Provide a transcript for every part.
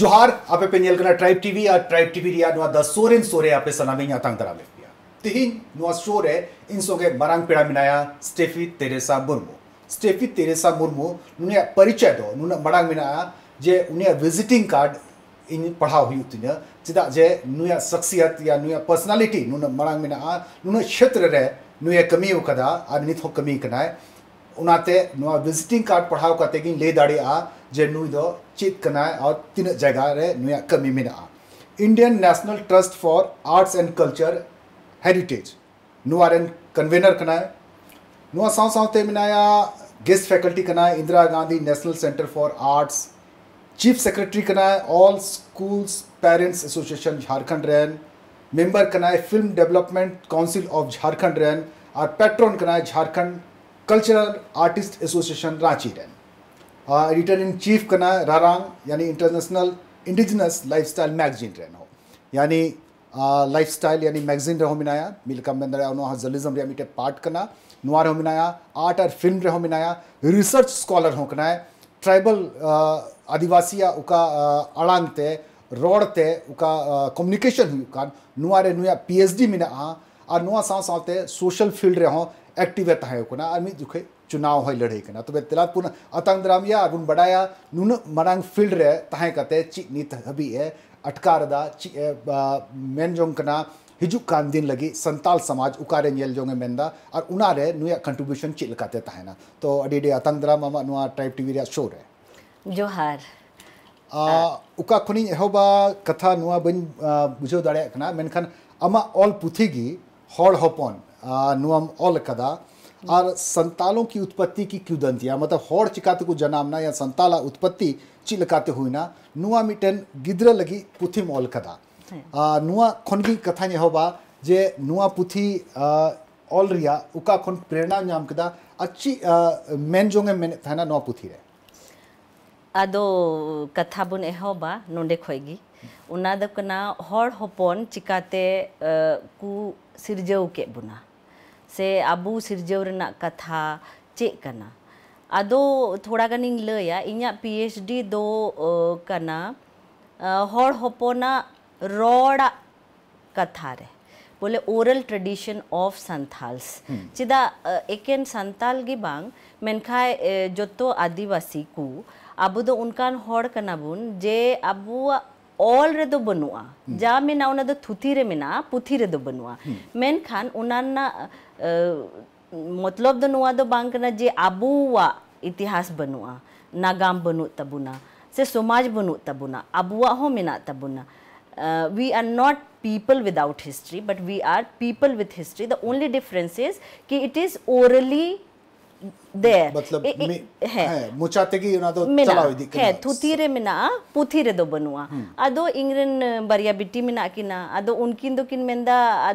जोहार आपे tribe TV आ ट्राइब टीवी द सोरेन सोरे आपे सनामे तंग दराम तीन शो रे इन संगे मरंग पेड़ा मेरा Stephy Teresa Murmu Stephy Teresa Murmu नुनिया परिचय दो नुना मड़ा मे जे उनिया विजिटिंग कार्ड इन पढ़ा हुई तीन चेदा जे नुया शख्सियत या नुया पर्सनालिटी नुना मड़ा मे नुना क्षेत्र रे नुया कमी कदा आर नित कमी कनाए उनाते नुआ विजिटिंग कार्ड पढ़ाव कते गिन ले दाड़ी आ जे नुई दो चित कनाय और तीन जगह रे नुया कमी में आ Indian national trust for arts and culture heritage नुआर रेन कन्वेनर कनाय नुआ साव सावते मिनाया गेस्ट फैकल्टी कनाय Indira Gandhi national centre for arts chief secretary कनाय all schools parents association Jharkhand रैन मेंबर कनाय film development council of Jharkhand रैन और पेट्रोन कनाय Jharkhand cultural artist association Ranchi रैन एडिटर इन चीफ का नाम रारांग यानी इंटरनेशनल इंडिजिनस लाइफस्टाइल मैगजीन हो यानी लाइफस्टाइल यानी मैगजीन रे मिनाया मिलका दरे उन्होंने जर्नलिज्म रे मिटे पार्ट कना नुआर हो मिनाया आर्ट और फिल्म रे मिनाया रिसर्च स्कॉलर हो कना ट्राइबल आदिवासी उका अड़ांग ते रोड ते उका कम्युनिकेशन हुई कान नुआ रे नुआ पीएचडी मिना और नुआ साथ सोशल फील्ड रे हो एक्टिव तहे को ना और जुखे चुनाव हो लड़े के तब तेलापुर तो अतंग दराम या अगुन बड़ा नुन मांग फिल्ड रे तहें कते ची नीत हबी है अटकार दा ची मेन जोंग कना हिजुक कान दिन लगी संताल समाज उकारे नियल जोंग मेंदा और उना रे नुया कंट्रीब्यूशन ची लगाते तहेना तो अडी डे अतंग दराम अमा नुआ ट्राइब टीवी रे शो रे जोहार आ, उका खुनी एहोबा कथा नुआ बिन बुझो दाड़े कना मेनखान अमा ऑल पुथीगी हड़ हपन नुआम ऑल कदा और संतालों की उत्पत्ति की क्युदंतिया मतलब हौड़ चिकाते को जनामना या संताला उत्पत्ति चिलकाते ना नुआ मिटन गिद्र लगी पुथी मॉल कदा हाँ। नुआ खनगी कथा यह होबा जे नुआ पुथी ऑल रिया उका खन प्रेरणा नाम कदा अच्छी मेन जोंगे मेन थाना नुआ पुथी रे आदो कथा बुन यह एहोबा नोंडे खोगी उना दकना हौड़ होपोन चिकाते कु सिरजौ के बुना से अब ᱥᱤᱨᱡᱟᱹᱣ कथा चेकना अद थोड़ा ᱟᱫᱚ ᱛᱷᱚᱲᱟ ᱜᱟᱱᱤᱧ पी एच डी दो ᱰᱤ ᱫᱚ कथा रे बोले ओरल ट्रेडिशन ऑफ सान्थाल्स चिदा एकेन सान्ताल गे बांग मेनखाय जतो आदिवासी को अब दो उनकान हड़ कनाबुन जे अब ऑल रे दो बनुआ जा मेना उना दो थुथी रे मेना पुथी रे दो बनुआ मेनखान उनाना मतलब ᱫᱚ ᱱᱚᱣᱟ ᱫᱚ ᱵᱟᱝ ᱠᱟᱱᱟ ᱡᱮ ᱟᱵᱚᱣᱟᱜ ᱤᱛᱤᱦᱟᱥ ᱵᱟᱹᱱᱩᱜᱼᱟ ᱱᱟᱜᱟᱢ ᱵᱟᱹᱱᱩᱜ ᱛᱟᱵᱚᱱᱟ ᱥᱮ ᱥᱚᱢᱟᱡᱽ ᱵᱟᱹᱱᱩᱜ ᱛᱟᱵᱚᱱᱟ ᱟᱵᱚᱣᱟᱜ ᱦᱚᱸ ᱢᱮᱱᱟᱜ ᱛᱟᱵᱚᱱᱟ we are not people without history but we are people with history the only difference is ki it is orally देर मतलब तो पुथी रे दो बनुआ अदो इंग्रेन उनकिन दो किन मेंदा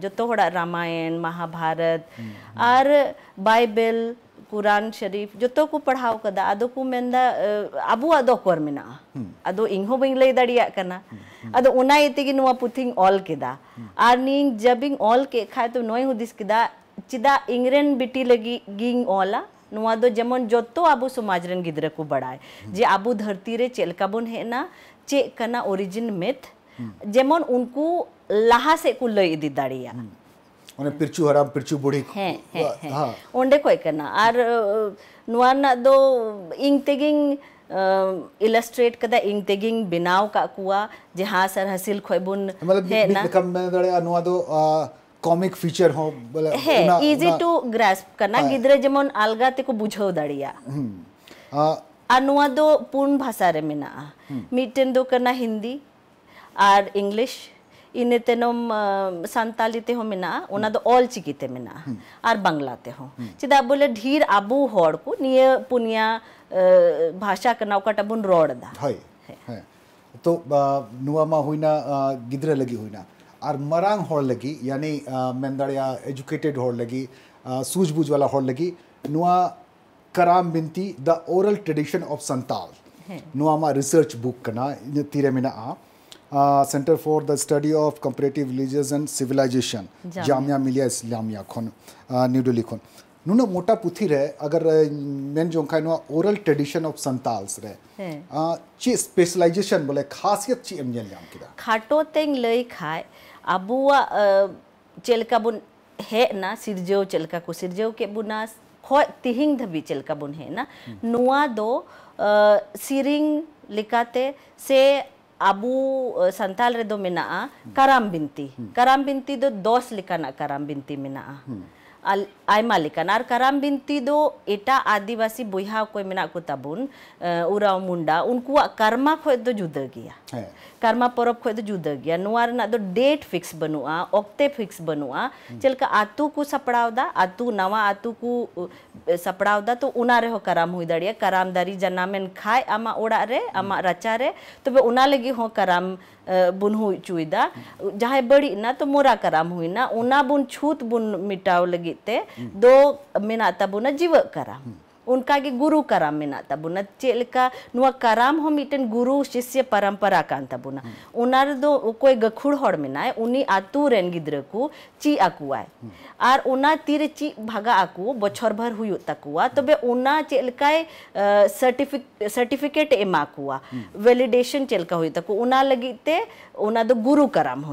जो तो रामायण महाभारत और हम्म. बाइबल कुरान शरीफ जो तो को पढ़ाओ कदा अदो को मेंदा अबु अदो कर मिना अदो हम्म. इंहो बिंग ले दड़िया करना अदो हम्म, उना इतिगी नुवा पुथिंग ऑल केदा आर नी जबिंग ऑल के खाय तो नोई हु दिस केदा चिदा इंग्रेन बिटी लगी गिंग ओला नुआ दो जमन जोतो आबो समाज रन गिदरा को बड़ाए जे आबो धरती रे चेलका बन हेना चे कना ओरिजिन मेथ जेमन उनको लाहा से को लई इदी दाड़िया ᱚᱱᱮ ᱯᱤᱨᱪᱩ ᱦᱟᱲᱟᱢ ᱯᱤᱨᱪᱩ ᱵᱩᱲᱦᱤ ᱦᱮᱸ ᱦᱮᱸ ᱦᱮᱸ ᱚᱸᱰᱮ ᱠᱷᱚᱡ ᱠᱟᱱᱟ ᱟᱨ ᱱᱚᱣᱟ ᱨᱮᱱᱟᱜ ᱫᱚ ᱤᱧ ᱛᱮᱜᱤᱧ इलस्ट्रेट कदा इन तेगिंग बनाव का कुआ जहां सर हसिल खोय मतलब लिखम में दड़े अनुवादो कॉमिक फीचर हो বলে হ্যাঁ ইজি টু গ্রাস্প কানা গিদ্রে যেমন আলগা তেকো বুঝাও দাঁড়িয়া আর নোয়া पूर्ण भाषा रे রে মেনা हम्म। दो करना हिंदी হিন্দি इंग्लिश इन तेनम संताली ते मेना हम्म। ऑल चिकी ते मेना और हम्म। बंगला ते चिदा बोले ढेर आबू हर को निये पुनिया भाषा करना ओकाटा बुन रोड़ दा है तो नुवा मा हुइना गिद्रे लगी हुइना और मरांग हर लगी यानी मेनदा एजुकेटेड हर लगी सूझबूझ वाला हर लगी नुआ कराम बिनती the oral tradition of Santal नुआ मा रिसर्च बुक करना तीरे में आ centre for the study of comparative religious and civilisation Jamia Millia Islamia खन न्यू दिल्ली खन नुना मोटा पुथी रे अगर मेन खाय नुआ ओरल ट्रेडिशन ऑफ संतालस रे ची स्पेशलाइजेशन बोले खासियत ची एम जेल जाम किदा खाटो तेंग लई खाय अब चलका बन हेना सिरजाव चलका को सिरजाव के बुना खो तिहिंग धाबी चलका बन हेना नुआ दो सिरिंग लिकाते से अब सानताल रे दो मेना कराम बिनती कराम बिनती दो 10 लिकाना कराम बिनती मेना आयमा लेकर कराम बिनती दो एटा आदिवासी बहा को मना को उराव मुंडा उनकुआ कर्मा खो दो जुदा गया कर्मा परब खो दो जुदा गया नुआ दो डेट फिक्स बनुआ ओक्ते फिक्स बनुआ चलक आतु को सपड़ावदा आतु नवा आतु को सपड़ावदा तो उना रेहो कराम हुई दड़िया कराम दारी जनामेन खाय आमा ओडा रे आमा रचा रे तो उना लगी हो कराम ᱵᱚᱱ ᱦᱩᱭ ᱦᱚᱪᱚᱭᱮᱫᱟ ᱡᱟᱦᱟᱸᱭ ᱵᱟᱹᱲᱤᱡ ᱱᱟ ᱛᱚ ᱢᱚᱨᱟ ᱠᱟᱨᱟᱢ ᱦᱩᱭᱱᱟ ᱚᱱᱟ ᱵᱚᱱ ᱪᱷᱩᱛ ᱵᱚᱱ ᱢᱮᱴᱟᱣ ᱞᱟᱹᱜᱤᱫ ᱛᱮ ᱫᱚ ᱢᱮᱱᱟᱜ ᱛᱟᱵᱚᱱᱟ ᱡᱤᱣᱟᱹᱜ ᱠᱟᱨᱟᱢ उनका गुरु कराम मेना चलका कराम हम मिटन गुरु शिष्य परम्परा कानबना उनार दो कोई गखुड़ हर मेना उन्नी आतुर गिद्र को ची आकुआ और उना तीर ची भागा आकु बछर भर हुई तकुआ तब तो उना चलका सर्टिफिक सर्टिफिकेट एमा कुआ वैलिडेशन चलका हुई तक गुरु कराम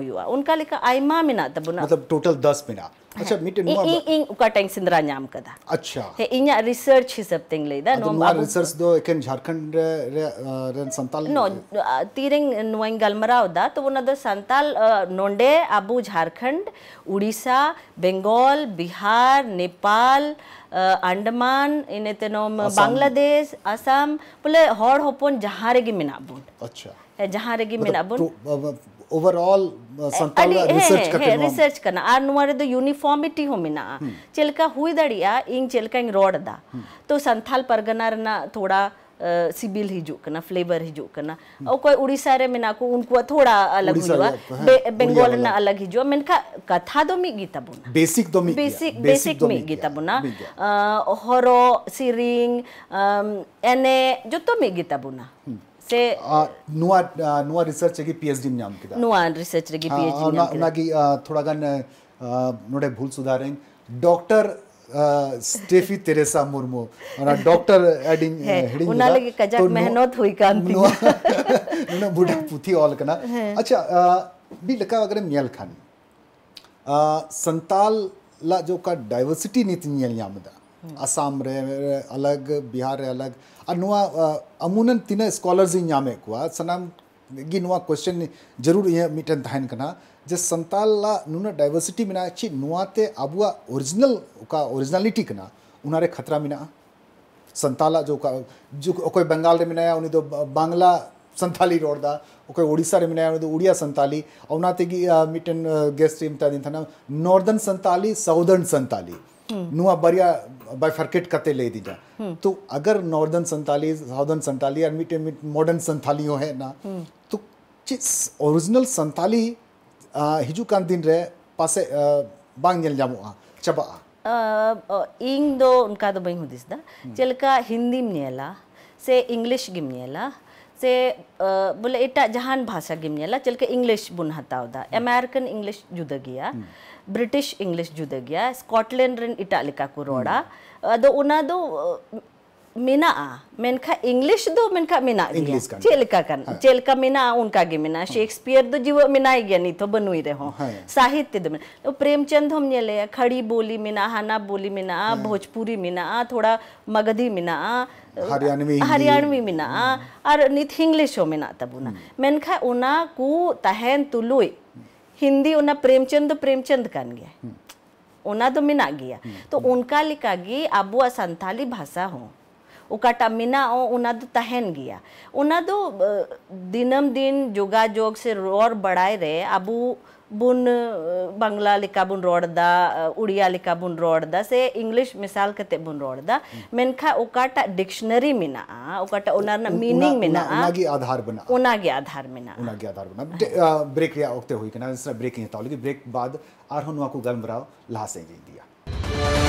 अच्छा मिटेन मोर इ इ कटिंग सिंदरा नाम कदा अच्छा हे इ रिसर्च ही समथिंग लेदा नो मोर रिसर्च दो एकन झारखंड रे रे संताल नो तिरंग नोइन गलमराव दा तो वना संताल नोंडे अबू झारखंड उड़ीसा बंगाल बिहार नेपाल अंडमान इने तेनोम बांग्लादेश असम बोले हर होपन जहां रे गि मिनाबुन अच्छा हे जहां रे गि मिनाबुन ओवरऑल संताल रिसर्च करना रिसर्च करना आर नुमारे दो यूनिफॉर्मिटी हो मिना चलका हुई दड़िया इन चलका इन रोड दा तो संथाल परगना रना थोड़ा सिबिल ही जोक ना फ्लेवर ही जोक ना और कोई उड़ीसा रे में को उनको थोड़ा अलग ही जोआ बंगाल ना अलग ही जोआ मैंने कहा कथा दो मी गीता बुना बेसिक दो मी बेसिक बेसिक मी गीता बुना हॉरर सीरिंग एने जो तो मी गीता बुना से नुआ नुआ रिसर्च की पीएचडी नाम के नुआ रिसर्च की पीएचडी ना की थोड़ा गन नोडे भूल सुधारें डॉक्टर स्टेफी तेरेसा मुर्मू और डॉक्टर एडिंग हेडिंग उन लगे कजक मेहनत हुई काम थी नुआ पुथी ऑल करना अच्छा भी लगा अगर मियल खान संताल ला जो का डाइवर्सिटी नीति नियल यामदा असम रे अलग बिहार रे अलग और अमून तीन स्कॉलर्स नामे को सनाम गी नुआ क्वेश्चन जरूर ये मिटन तहन कना जे संताल ला नुना डाइवर्सिटी मिना छि नुआते अबुआ ओरिजिनल का ओरिजिनलिटी कना उनारे खतरा मिना संताल जो का जो कोई बंगाल रे मिनाया उनी दो बांग्ला संताली रोडदा कोई उड़ीसा रे मिनाया उनी उड़िया संताली औनाते गी मिटन गेस्ट इमता दिन थाना नॉर्दर्न संताली साउदर्न संताली नुआ बरिया बाइफर्केट करते ले दीजा तो अगर नॉर्दर्न संताली साउदर्न संताली और मिट मॉडर्न संतालियों है ना तो चिस ओरिजिनल संताली हिजू कान दिन रे पासे बांग जल जामु आ चबा आ इन दो उनका तो बहुत हुदिस दा चल का हिंदी मियला से इंग्लिश गिम नियला से बोले इटा जहान भाषा गिम नियला चल इंग्लिश बुन हताव दा अमेरिकन इंग्लिश जुदा गया ब्रिटिश इंग्लिश जुदे गया स्कॉटलैंड ᱨᱮᱱ ᱮᱴᱟᱜ ᱞᱮᱠᱟ ᱠᱚ ᱨᱚᱲᱟ ᱟᱫᱚ ᱚᱱᱟ ᱫᱚ मेना मेनखा इंग्लिश दो मेनखा मेना चेलका कन हाँ। चेलका मेना उनका गे मेना शेक्सपियर हाँ। दो जीव मेना गया नहीं तो बनुई रहो हाँ। साहित्य दो तो प्रेमचंद हम नेले खड़ी बोली मेना हाना बोली मेना भोजपुरी मेना थोड़ा मगधी मेना हरियाणवी हरियाणवी मेना और नीत इंग्लिश हो मेना तबुना मेनखा उना को तहन तुलुई हिंदी उना प्रेमचंद प्रेमचंद कान गया हम्म। उना तो मिना गया हम्म। तो उनका लिखा गी अबुआ संथाली भाषा हो उकाटा मिना ओ उना तो तहन गया उना तो दिनम दिन जोगा जोग से रोर बढ़ाए रहे अबू बुन बांग्ला लिखा बुन रोडदा उड़िया लिखा बुन रोडदा से इंग्लिश मिसाल कते बुन रोडदा मेनखा ओकाटा डिक्शनरी मिना ओकाटा ओनारना मीनिंग मिना उनागी आधार बना उनागी आधार मिना उनागी आधार बना ब्रेक या ओकते होई कना ब्रेक हितावली ब्रेक बाद आर हनुआ को गलमराव लहा से दिया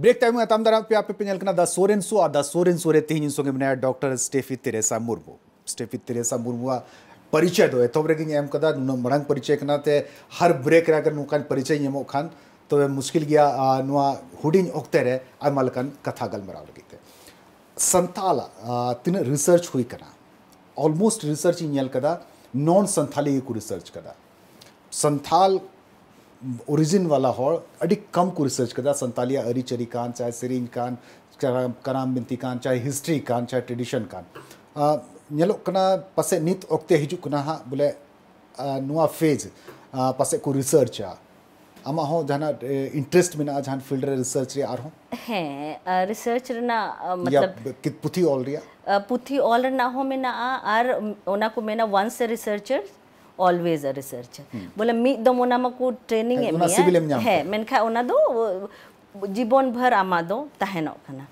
ब्रेक टाइम में तमाम दरा पे आप पे pihak द da soren द ada soren तीन tihin संगे बनाया doctor Stephy Teresa Murmu Stephy Teresa Murmu Murmu परिचय दो तो ब्रेक एम कदा मरंग परिचय करना ते हर ब्रेक रे राकर नुकान परिचय नियमो खान तो मुश्किल गया नुआ हुडिन ओकते रे आ मलकन कथा गल मराव लगी संताल तिन रिसर्च हुई कना ऑलमोस्ट रिसर्च इन कदा नॉन संथाली को रिसर्च कदा संथाल ओरिजिन वाला हॉल अडी कम को रिसर्च करता संतालिया अरी चरी कान चाहे सिरिंग कान कराम बिनती कान चाहे हिस्ट्री कान चाहे ट्रेडिशन कान नेलो कना नित ओक्ते हिजु कना बोले नुआ फेज पास को रिसर्च आ अमा इंटरेस्ट में ना जान फील्ड रे रिसर्च रे आ हो है रिसर्च रना मतलब पुथी ऑल रिया पुथी ऑल रना हो में ना आ आर ओना को में ना once researchers always a researcher बोले मिद दम ओना मको ट्रेनिंग ए मिया है मेनखा ओना दो जीवन भर आमा दो तहनो कना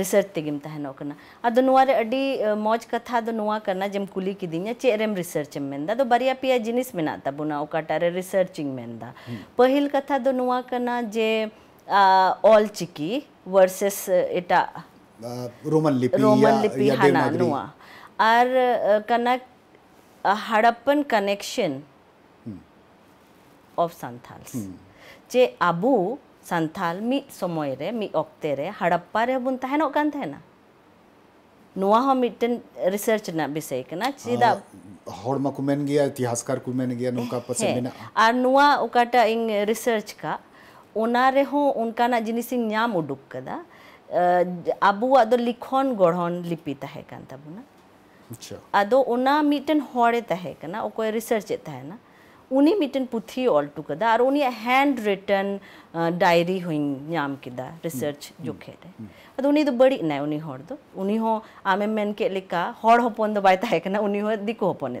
रिसर्च hmm. तेगेम तहनो कना अद नुवारे अडी मौज कथा दो नुवा कना जेम कुली किदिnya चेरेम रिसर्च मेंदा दो बारिया पिया जिनिस मेना तबुना ओकाटारे रिसर्चिंग मेंदा hmm. पहिल कथा दो नुवा कना जे ऑल चिकी वर्सेस एटा रोमन लिपि रोमन लिपि हाना नुवा और कनक a Harappan connection hmm. of Santals. Hmm. ᱡᱮ ᱟᱵᱚ ᱥᱟᱱᱛᱟᱞ ᱢᱤᱫ ᱥᱚᱢᱚᱭ ᱨᱮ ᱢᱤᱫ ᱚᱠᱛᱮ ᱨᱮ ᱦᱟᱲᱟᱯᱯᱟ ᱨᱮᱵᱚᱱ ᱛᱟᱦᱮᱱᱚᱜ ᱠᱟᱱ ᱛᱟᱦᱮᱱᱟ ᱱᱚᱣᱟ ᱦᱚᱸ ᱢᱤᱫᱴᱮᱱ ᱨᱤᱥᱟᱨᱪ ᱨᱮᱱᱟᱜ ᱵᱤᱥᱚᱭ ᱠᱟᱱᱟ ᱪᱮᱫᱟᱜ ᱦᱚᱲ ᱢᱟᱠᱚ ᱢᱮᱱ ᱜᱮᱭᱟ ᱤᱛᱤᱦᱟᱥᱠᱟᱨ ᱠᱚ ᱢᱮᱱ ᱜᱮᱭᱟ ᱱᱚᱝᱠᱟ ᱯᱟᱥᱮ ᱢᱮᱱᱟᱜᱼᱟ ᱟᱨ ᱱᱚᱣᱟ ᱚᱠᱟᱴᱟᱜ ᱤᱧ ᱨᱤᱥᱟᱨᱪ ᱠᱟᱜ ᱚᱱᱟ ᱨᱮᱦᱚᱸ ᱚᱱᱠᱟᱱᱟᱜ ᱡᱤᱱᱤᱥᱤᱧ ᱧᱟᱢ ᱩᱰᱩᱠ ᱠᱟᱫᱟ ᱟᱵᱚᱣᱟᱜ ᱫᱚ ᱞᱤᱠᱷᱚᱱ ᱜᱚᱲᱦᱚᱱ ᱞᱤᱯᱤ ᱛᱟᱦᱮᱸ ᱠᱟᱱ ᱛᱟᱵᱚᱱᱟ अच्छा मिटन हड़ेना रिसर्चे तहना उन्नी मिटन पुथी ऑल टू कदा और उन हैंड रिटन डायरी हुई नाम किदा रिसर्च हम्म, हम्म, हम्म। तो बड़ी तो ना उन्नी हर दो उन्नी मेन के लेका हर हपन दो दिको हपन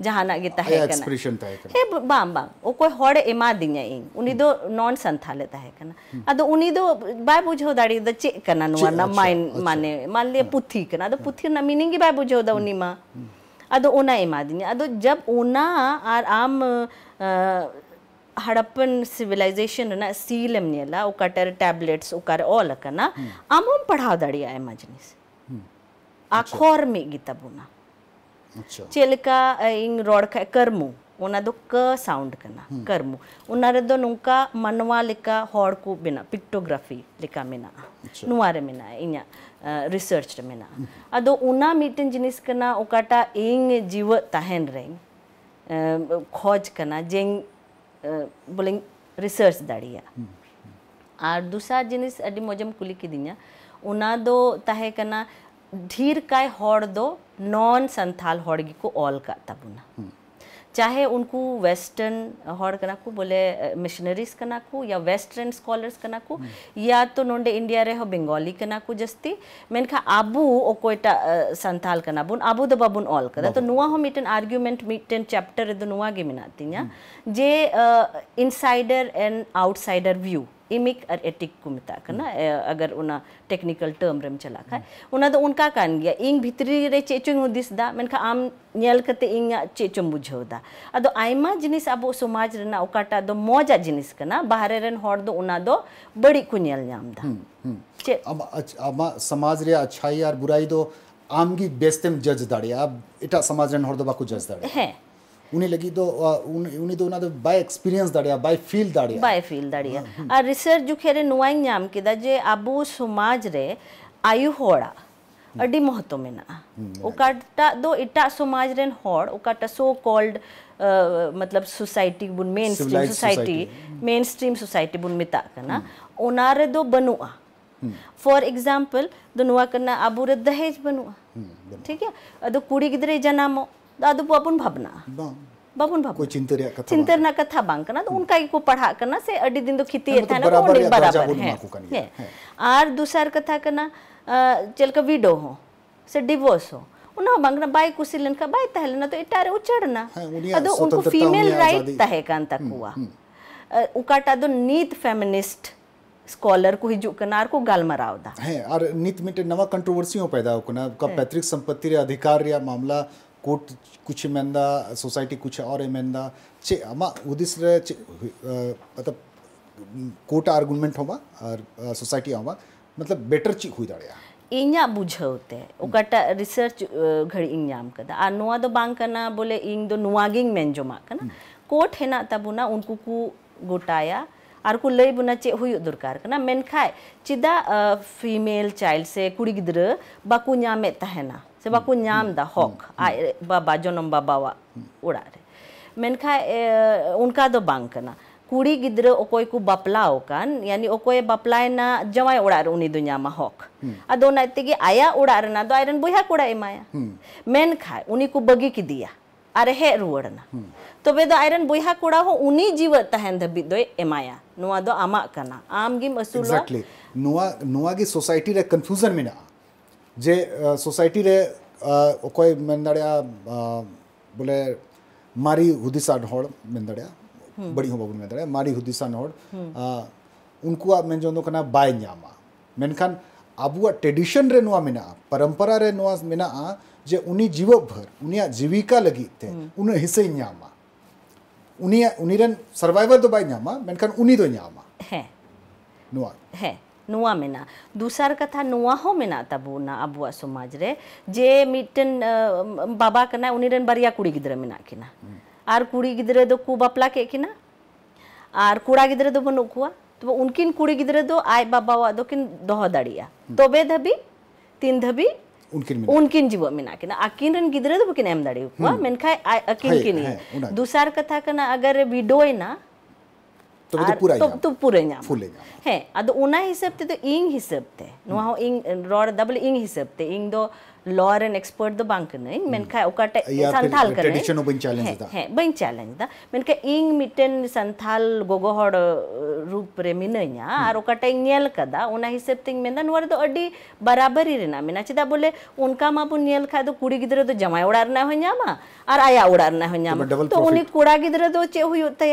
जहाँगे हे बाम बाम हड़ बै बुझे दाड़ी चेकना अच्छा, अच्छा। माने मान लिया पुथी पुथी मीनिंग बै बुझे उनी हम्म। मा हम्म। जब उना और आम हड़प्पन सिविलाइजेशन सीलम कटर टैबलेट्स ऑल आम पढ़ा दाड़ी आमा जिनिस हम्म। आखोर मेगी तब चलका इन रोड करमू उन्हों क मनवा लेका को बिना पिक्टोग्राफी लेका मेना नुआरे मेना इन रिसर्च मेना अदो उना मीटिंग जिनिस करना ओकाटा इंग जीव तहन रे खोज करना जें बोले रिसर्च दाड़िया और दूसरा जिनिस अडी मोजम कुली की दिन्या उना दो तहे करना ᱰᱷᱤᱨᱠᱟᱭ ᱦᱚᱲ ᱫᱚ ᱱᱚᱱ ᱥᱟᱱᱛᱷᱟᱞ ᱦᱚᱲ ᱜᱮᱠᱚ ᱚᱞ ᱠᱟᱜ ᱛᱟᱵᱚᱱᱟ चाहे उनको वेस्टर्न हॉर करना को बोले मिशनरीज करना को या वेस्टर्न स्कॉलर्स करना को हम्म। या तो नोंडे इंडिया रे हो बंगाली करना को जस्ती मैंने कहा आबू ओ कोई ओकोटा संथाल करना बुन आबू दबा बुन ऑल कदा तो नुआ हो मिटन आर्गुमेंट मिटन चैप्टर इधर नुआ गे मिनाती ना हम्म। जे insider and outsider view emic और एटिक को मिता mm. ना हम्म। अगर उना टेक्निकल टर्म रेम चला खा mm. तो उनका कान गया इंग भितरी रे चेचो हु दिसदा मनखा आम नेल कते इंग चेचो बुझोदा अदो आइमा जिनिस अबो समाज रेना ओकाटा दो मौजा जिनिस कना बाहर रेन होड दो उना दो बड़ी को नेल जामदा हम हम्म, हम हम्म। अब समाज रे अच्छाई और बुराई दो आम की बेस्टम जज दाड़िया इटा समाज रेन होड दो बाकु जज दाड़िया हे उन्हें लगी तो उन्हें तो उन्हें बाय एक्सपीरियंस दाड़िया बाय फील दाड़िया बाय फील दाड़िया आ रिसर्च जो खेरे नुआई नाम किदा जे आबो समाज रे आयु होड़ा हम्म। अड़ी महत्व मेना ओकाटा हम्म, दो इटा समाज रेन होड़ ओकाटा सो कॉल्ड मतलब सोसाइटी बुन mainstream society mainstream society बुन मिता कना ओना हम्म। दो बनुआ फॉर एग्जाम्पल दो नुआ करना आबू रे दहेज बनुआ ठीक है अदो कुड़ी गिदरे जनामो दादु चिंतर तो को पढ़ा करना से तो तो विडो डिवोर्स हो उन्हें बांग हम्म, हम्म। को गाल मराव दा है और नीत मिटे नवा कंट्रोवर्सी हो पैदा हो कना का पैतृक संपत्ति रे अधिकार या मामला कोर्ट कुछ मेन्दा सोसाइटी कुछ और मेन्दा चे अमा उदिस रे मतलब कोर्ट आर्गुमेंट होमा और सोसाइटी होमा मतलब बेटर ची हुई दाड़िया इंजा बुझाते उकट रिसर्च घड़ इंजाम कदा आ नुआ दो बांग करना बोले इन दो नुआगिंग मेंजोमा करना हम्म। कोर्ट है ना तबुना उनको कु गोटाया आर को लई बुना चे हुई दरकार करना मेन खाए चिदा फीमेल चाइल्ड से कुड़ी गिद्र बाकु न्यामे तहना से बाकु नाम दा हक बाबा जन्म बाबावा उड़ा रे मेनखा उनका दो बांग करना कुड़ी गिद्र ओकोय को बापलाओ कान यानी ओकोय बापलाय ना जवाय उड़ा रे उनी दुनिया मा हक अदो नाते के आया उड़ा रे ना दो आयरन बुहा कुड़ा एमाया मेनखा उनी को बगी की दिया अरे तबे तो आयरन बुहा कुड़ा हो उनी जीवत तहन धबी दो एमाया नुआ दो आमा करना आम गिम असुलो नुआ नुआ की सोसाइटी रे कंफ्यूजन में ना जे সোসাইটিরে অকয় মেন দাড়া बोले मारी হুদিসান हम्म। बड़ी हो बाबू मेरे मारी हुदिसान हम्म। उनको मेनजों बाय नामा मेनखान आबुआ ट्रेडिशन रे नुआ मेना परंपरा रे नुआ मेना जे उनी जीव भर उनिया जीविका लगी ते हम्म। उन हिस्से नामा उनिया उनीरन सर्वाइवर तो बाय मेनखान उनी तो है नुआ है दूसार कथा ना तब अब समाज रे जे मिटन बाबा कना उन बारे कुड़ी गिना कि कुड़ी गिद्रे को बापला के और कुड़ा गिद्रे बनू को तब उनकिन कुड़ी गिद्रे आज बाबा दिन दह दड़ा तबे धाबी तीन धाबी उनकिन जीव मना अकिन गिद्रे बकिन दिन दूसार कथा अगर विडोना ᱛᱚᱵᱮ ᱫᱚ ᱯᱩᱨᱟᱹ हिसाब ᱛᱚ ᱯᱩᱨᱟᱹ ᱧᱟᱢ ᱯᱷᱩᱞᱮ ᱧᱟᱢ ᱦᱮᱸ लॉ एंड एक्सपर्ट तो बांग नहीं मेनखा बन चैलेंज दा हैं बन चैलेंज दा रूप रे हिसाब ते बराबरी रेना मेना चिदा बोले उनका मा बु नेल खा दो तो कुड़ी गिदरे दो तो आया ओड़ा रना होन्यामा तो, तो उनी कुड़ा चे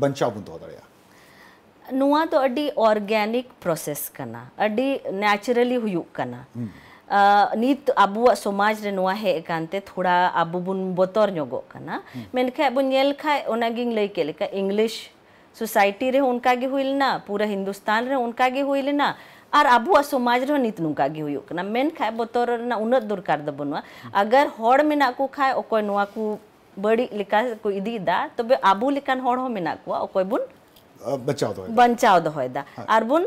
बंचा बुन तो नुआ तो अड़ी ऑर्गेनिक प्रोसेस करना अड़ी नेचुरली हुयुक करना हम्म। नीत अबुआ समाज रे नुआ हे एकांते थोड़ा अबु बुन बतोर न्योगो करना मैंने हम्म। कहा बुन येल खा उन्हें गिंग ले के लिका इंग्लिश सोसाइटी रे उनका गे हुई ना पूरा हिंदुस्तान रे उनका गे हुई ना और अबुआ समाज रे नीत नुका गे हुयुक ना मैंने कहा बतोर ना उन्नत दुर्कार दबुनवा हम्म। अगर होड़ में ना को खाए ओकोई नुआ को ᱵᱟᱹᱲᱤᱡ ᱞᱮᱠᱟ ᱠᱚ ᱤᱫᱤᱭᱮᱫᱟ ᱛᱚᱵᱮ ᱟᱵᱚ ᱞᱮᱠᱟᱱ ᱦᱚᱲ ᱦᱚᱸ ᱢᱮᱱᱟᱜ ᱠᱚᱣᱟ ᱚᱠᱚᱭ ᱵᱚᱱ ᱵᱟᱧᱪᱟᱣ ᱫᱚᱦᱚᱭᱮᱫᱟ ᱵᱟᱧᱪᱟᱣ ᱫᱚᱦᱚᱭᱮᱫᱟ ᱟᱨ ᱵᱚᱱ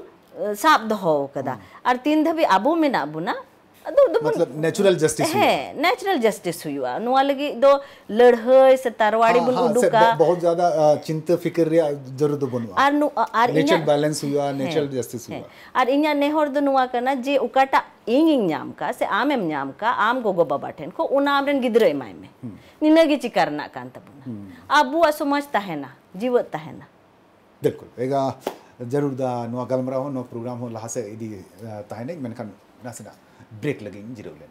ᱥᱟᱵ ᱫᱚᱦᱚ ᱟᱠᱟᱫᱟ ᱟᱨ ᱛᱤᱱ ᱫᱷᱟᱹᱵᱤᱡ ᱟᱵᱚ ᱢᱮᱱᱟᱜ ᱵᱚᱱᱟ ᱫᱚ ᱫᱚ ᱢᱚᱛᱞᱚᱵ ᱱᱮᱪᱟᱨᱟᱞ ᱡᱟᱥᱴᱤᱥ ᱦᱮᱸ ᱱᱮᱪᱟᱨᱟल ᱡᱟᱥᱴᱤस ᱦᱩᱭᱩᱜᱼᱟ ᱱᱚᱣᱟ ᱞᱟᱹᱜᱤᱫ ᱫᱚ ᱞᱟᱹᱲᱦᱟᱹᱭ ᱥᱮ ᱛᱟᱨᱣᱟᱲᱤ ᱵᱚᱱ ᱩᱰᱩᱠᱟ ᱵᱚᱦᱩᱛ ᱡᱟᱫᱟ ᱪᱤᱱᱛᱟᱹ ᱯᱷᱤᱠᱤᱨ ᱨᱮᱭᱟᱜ ᱡᱟᱹᱨᱩᱨ ᱫᱚ ᱵᱟᱹᱱᱩᱜᱼᱟ ᱟᱨ ᱱᱩ ᱟᱨ ᱤᱧᱟᱹᱜ ᱱᱮᱪᱟᱨ ᱵᱮᱞᱮᱱᱥ ᱦᱩᱭᱩᱜᱼᱟ ᱱᱮᱪᱟᱨᱟल ᱡᱟᱥᱴᱤᱥ ᱦᱩᱭᱩᱜᱼᱟ ᱟᱨ ᱤᱧᱟᱹᱜ ᱱᱮᱦᱚᱨ ᱫᱚ ᱱᱚᱣᱟ ᱠᱟᱱᱟ ᱡᱮ ᱚᱠᱟᱴᱟᱜ ᱤᱧ ᱤᱧ ᱧᱟᱢ ᱠᱟ ᱥᱮ ᱟᱢᱮᱢ ᱧᱟᱢ ᱠᱟ ᱟᱢ ᱜᱚᱜᱚ ᱵᱟᱵᱟ ᱴᱷᱮᱱ ᱠᱷᱚᱱ ᱚᱱᱟ ᱟᱢᱨᱮᱱ ᱜᱤᱫᱽᱨᱟᱹ ᱮᱢᱟᱭ ᱢᱮ ᱱᱤᱱᱟᱹ ᱜᱮ ᱪᱤᱠᱟ ᱨᱮᱱᱟᱜ ᱠᱟᱱ ᱛᱟᱵᱚᱱᱟ ᱟᱵᱚᱣᱟᱜ ᱥᱚᱢᱟᱡᱽ ᱛᱟᱦᱮᱱᱟ ᱡᱤᱣᱮᱫ ᱛᱟᱦᱮᱱᱟ बिल्कुल एक जरूर गलमरा प्रोग्राम लाहा से इदी तहने मेखान नासिना ब्रेक लगे जीरो ब्रेक